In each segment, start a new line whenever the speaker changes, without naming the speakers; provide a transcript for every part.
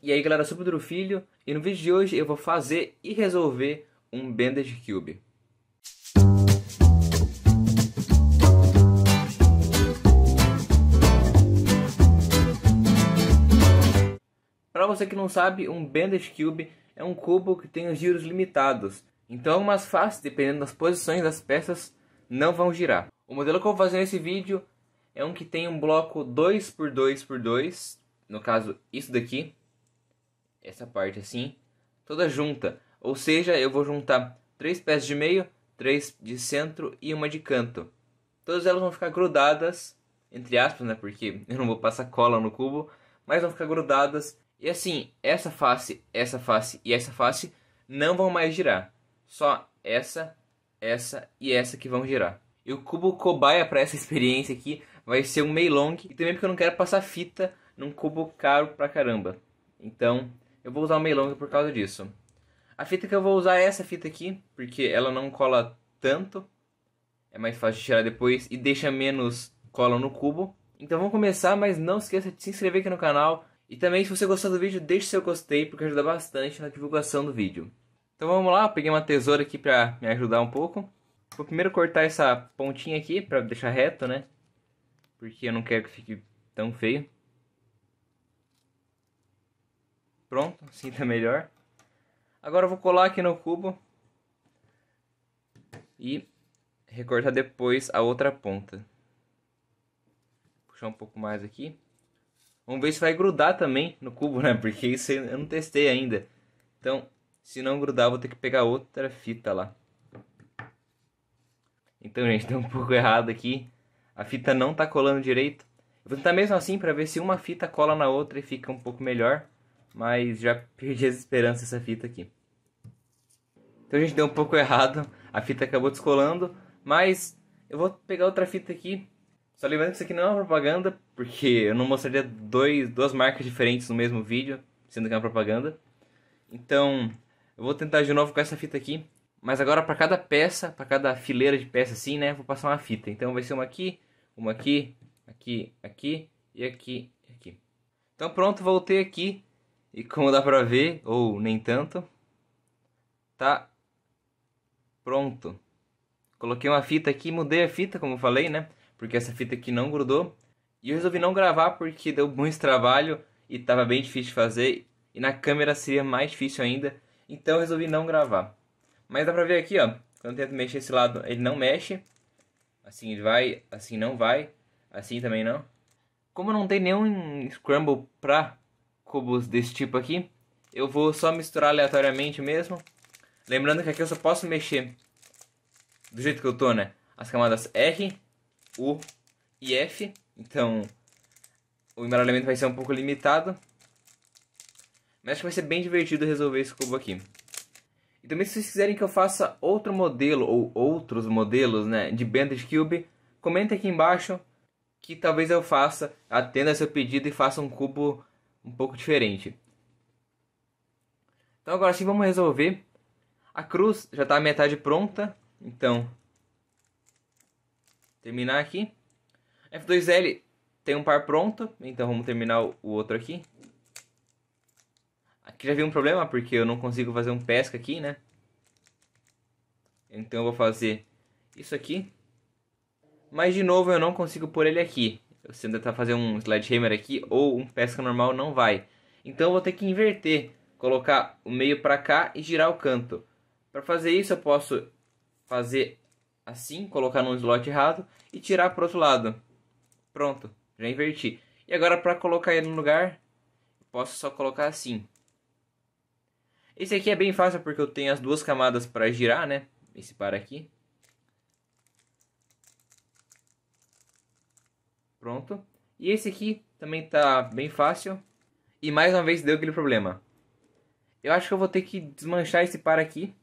E aí galera, eu sou o Pedro Filho e no vídeo de hoje eu vou fazer e resolver um Bandage Cube. Para você que não sabe, um Bandage Cube é um cubo que tem os giros limitados, então algumas faces, dependendo das posições das peças, não vão girar. O modelo que eu vou fazer nesse vídeo é um que tem um bloco 2x2x2, no caso isso daqui, essa parte assim, toda junta. Ou seja, eu vou juntar três peças de meio, três de centro e uma de canto. Todas elas vão ficar grudadas, entre aspas, né? Porque eu não vou passar cola no cubo, mas vão ficar grudadas. E assim, essa face, essa face e essa face não vão mais girar. Só essa, essa e essa que vão girar. E o cubo cobaia para essa experiência aqui vai ser um meio long. E também porque eu não quero passar fita num cubo caro pra caramba. Então, eu vou usar o meio longo por causa disso. A fita que eu vou usar é essa fita aqui, porque ela não cola tanto. É mais fácil de tirar depois e deixa menos cola no cubo. Então vamos começar, mas não esqueça de se inscrever aqui no canal. E também, se você gostou do vídeo, deixe seu gostei, porque ajuda bastante na divulgação do vídeo. Então vamos lá, eu peguei uma tesoura aqui pra me ajudar um pouco. Vou primeiro cortar essa pontinha aqui pra deixar reto, né? Porque eu não quero que fique tão feio. Pronto, sinta melhor. Agora eu vou colar aqui no cubo. E recortar depois a outra ponta. Puxar um pouco mais aqui. Vamos ver se vai grudar também no cubo, né? Porque isso eu não testei ainda. Então, se não grudar, vou ter que pegar outra fita lá. Então, gente, deu um pouco errado aqui. A fita não tá colando direito. vou tentar mesmo assim para ver se uma fita cola na outra e fica um pouco melhor mas já perdi as esperanças essa fita aqui. Então a gente deu um pouco errado, a fita acabou descolando, mas eu vou pegar outra fita aqui. Só lembrando que isso aqui não é uma propaganda, porque eu não mostraria dois, duas marcas diferentes no mesmo vídeo, sendo que é uma propaganda. Então, eu vou tentar de novo com essa fita aqui. Mas agora para cada peça, para cada fileira de peça assim, né, vou passar uma fita. Então vai ser uma aqui, uma aqui, aqui, aqui e aqui, aqui. Então pronto, voltei aqui e como dá pra ver, ou nem tanto, tá pronto. Coloquei uma fita aqui, mudei a fita, como eu falei, né? Porque essa fita aqui não grudou. E eu resolvi não gravar porque deu muito trabalho e tava bem difícil de fazer. E na câmera seria mais difícil ainda. Então eu resolvi não gravar. Mas dá pra ver aqui, ó. Quando eu tento mexer esse lado, ele não mexe. Assim ele vai, assim não vai. Assim também não. Como não tem nenhum Scramble pra cubos desse tipo aqui. Eu vou só misturar aleatoriamente mesmo. Lembrando que aqui eu só posso mexer do jeito que eu tô, né? As camadas R, U e F. Então, o embaralhamento vai ser um pouco limitado. Mas acho que vai ser bem divertido resolver esse cubo aqui. E também se vocês quiserem que eu faça outro modelo, ou outros modelos, né, de Banded Cube, comenta aqui embaixo que talvez eu faça, atenda seu pedido e faça um cubo um pouco diferente. Então agora sim vamos resolver. A cruz já está a metade pronta, então terminar aqui. F2L tem um par pronto, então vamos terminar o outro aqui. Aqui já vi um problema, porque eu não consigo fazer um pesca aqui, né? Então eu vou fazer isso aqui. Mas de novo eu não consigo pôr ele aqui. Se você tentar tá fazer um sledgehammer aqui ou um pesca normal, não vai. Então eu vou ter que inverter, colocar o meio para cá e girar o canto. Para fazer isso eu posso fazer assim, colocar num slot errado e tirar para outro lado. Pronto, já inverti. E agora para colocar ele no lugar, posso só colocar assim. Esse aqui é bem fácil porque eu tenho as duas camadas para girar, né? Esse par aqui. Pronto. E esse aqui também tá bem fácil. E mais uma vez deu aquele problema. Eu acho que eu vou ter que desmanchar esse par aqui.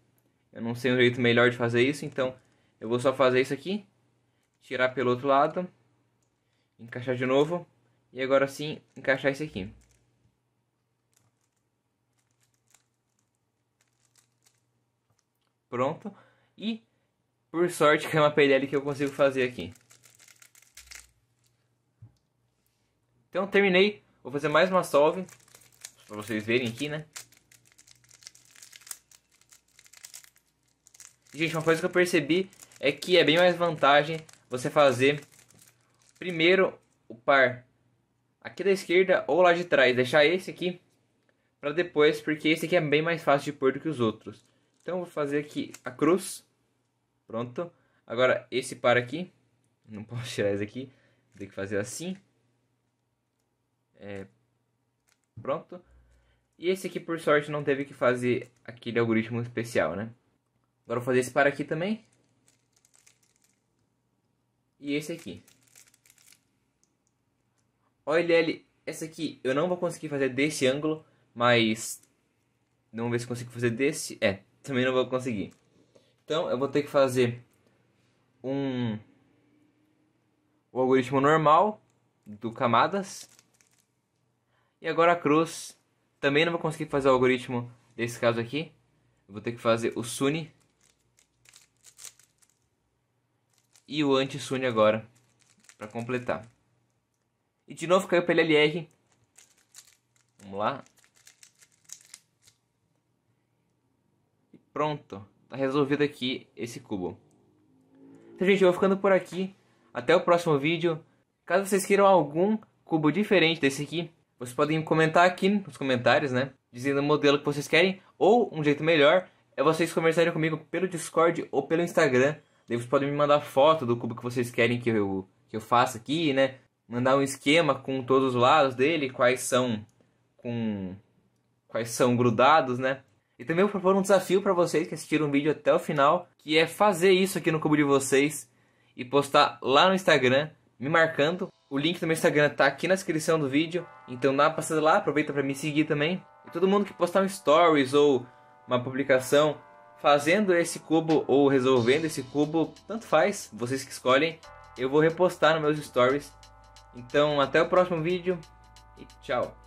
Eu não sei um jeito melhor de fazer isso, então eu vou só fazer isso aqui. Tirar pelo outro lado. Encaixar de novo. E agora sim, encaixar esse aqui. Pronto. E, por sorte, é uma PLL que eu consigo fazer aqui. Então terminei. Vou fazer mais uma solve. Pra vocês verem aqui, né? Gente, uma coisa que eu percebi é que é bem mais vantagem você fazer primeiro o par aqui da esquerda ou lá de trás. Deixar esse aqui para depois, porque esse aqui é bem mais fácil de pôr do que os outros. Então vou fazer aqui a cruz. Pronto. Agora esse par aqui. Não posso tirar esse aqui. tem que fazer assim. É, pronto. E esse aqui, por sorte, não teve que fazer aquele algoritmo especial, né? Agora vou fazer esse para aqui também. E esse aqui. OLL, essa aqui eu não vou conseguir fazer desse ângulo, mas... Vamos ver se consigo fazer desse. É, também não vou conseguir. Então, eu vou ter que fazer um... O algoritmo normal do camadas e agora a cruz. Também não vou conseguir fazer o algoritmo desse caso aqui. Eu vou ter que fazer o sunny E o anti sunny agora. para completar. E de novo caiu pela LR. Vamos lá. E pronto. Tá resolvido aqui esse cubo. Então, gente, eu vou ficando por aqui. Até o próximo vídeo. Caso vocês queiram algum cubo diferente desse aqui, vocês podem comentar aqui nos comentários, né? Dizendo o modelo que vocês querem. Ou um jeito melhor é vocês conversarem comigo pelo Discord ou pelo Instagram. Daí vocês podem me mandar foto do cubo que vocês querem que eu, que eu faça aqui, né? Mandar um esquema com todos os lados dele, quais são com quais são grudados, né? E também vou propor um desafio para vocês que assistiram o vídeo até o final, que é fazer isso aqui no cubo de vocês e postar lá no Instagram, me marcando o link do meu Instagram tá aqui na descrição do vídeo, então dá uma passada lá, aproveita para me seguir também. E todo mundo que postar um stories ou uma publicação fazendo esse cubo ou resolvendo esse cubo, tanto faz, vocês que escolhem, eu vou repostar nos meus stories. Então até o próximo vídeo e tchau!